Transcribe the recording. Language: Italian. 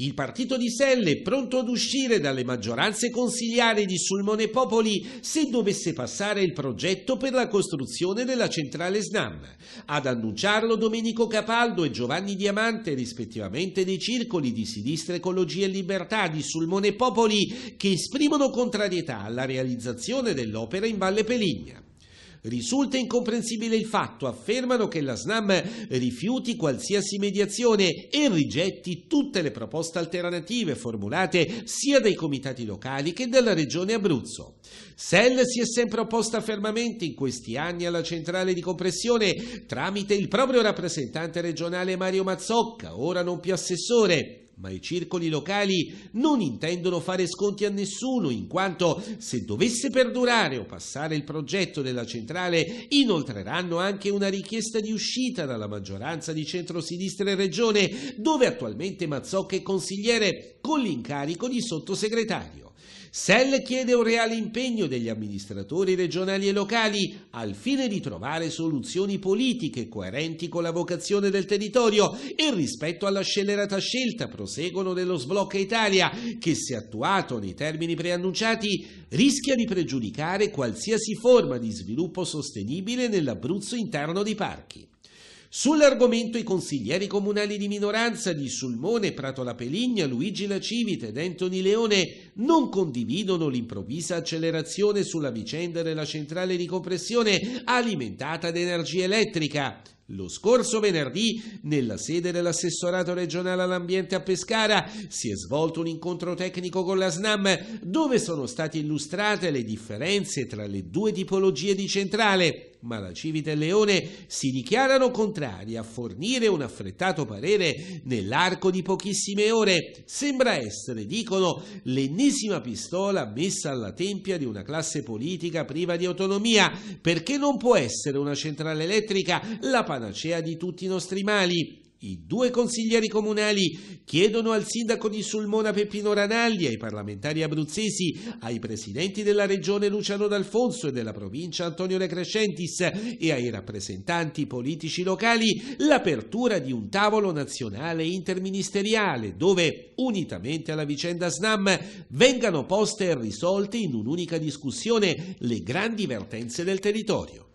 Il partito di Selle è pronto ad uscire dalle maggioranze consigliari di Sulmone Popoli se dovesse passare il progetto per la costruzione della centrale SNAM. Ad annunciarlo Domenico Capaldo e Giovanni Diamante, rispettivamente dei circoli di Sinistra Ecologia e Libertà di Sulmone Popoli, che esprimono contrarietà alla realizzazione dell'opera in Valle Peligna. Risulta incomprensibile il fatto, affermano, che la SNAM rifiuti qualsiasi mediazione e rigetti tutte le proposte alternative formulate sia dai comitati locali che dalla regione Abruzzo. SEL si è sempre opposta fermamente in questi anni alla centrale di compressione tramite il proprio rappresentante regionale Mario Mazzocca, ora non più assessore, ma i circoli locali non intendono fare sconti a nessuno, in quanto se dovesse perdurare o passare il progetto della centrale, inoltreranno anche una richiesta di uscita dalla maggioranza di centro-sinistra e regione, dove attualmente Mazzocca è consigliere, con l'incarico di sottosegretario. SEL chiede un reale impegno degli amministratori regionali e locali al fine di trovare soluzioni politiche coerenti con la vocazione del territorio e rispetto alla scelerata scelta proseguono nello sblocca Italia che se attuato nei termini preannunciati rischia di pregiudicare qualsiasi forma di sviluppo sostenibile nell'Abruzzo interno dei parchi. Sull'argomento i consiglieri comunali di minoranza di Sulmone, Prato La Peligna, Luigi La Civite ed Anthony Leone non condividono l'improvvisa accelerazione sulla vicenda della centrale di compressione alimentata da energia elettrica. Lo scorso venerdì, nella sede dell'assessorato regionale all'ambiente a Pescara, si è svolto un incontro tecnico con la SNAM dove sono state illustrate le differenze tra le due tipologie di centrale, ma la Civita e Leone si dichiarano contrari a fornire un affrettato parere nell'arco di pochissime ore. Sembra essere, dicono, l'ennesima pistola messa alla tempia di una classe politica priva di autonomia, perché non può essere una centrale elettrica la panacea di tutti i nostri mali. I due consiglieri comunali chiedono al sindaco di Sulmona Peppino Ranaldi, ai parlamentari abruzzesi, ai presidenti della regione Luciano D'Alfonso e della provincia Antonio De Crescentis e ai rappresentanti politici locali l'apertura di un tavolo nazionale interministeriale dove, unitamente alla vicenda SNAM, vengano poste e risolte in un'unica discussione le grandi vertenze del territorio.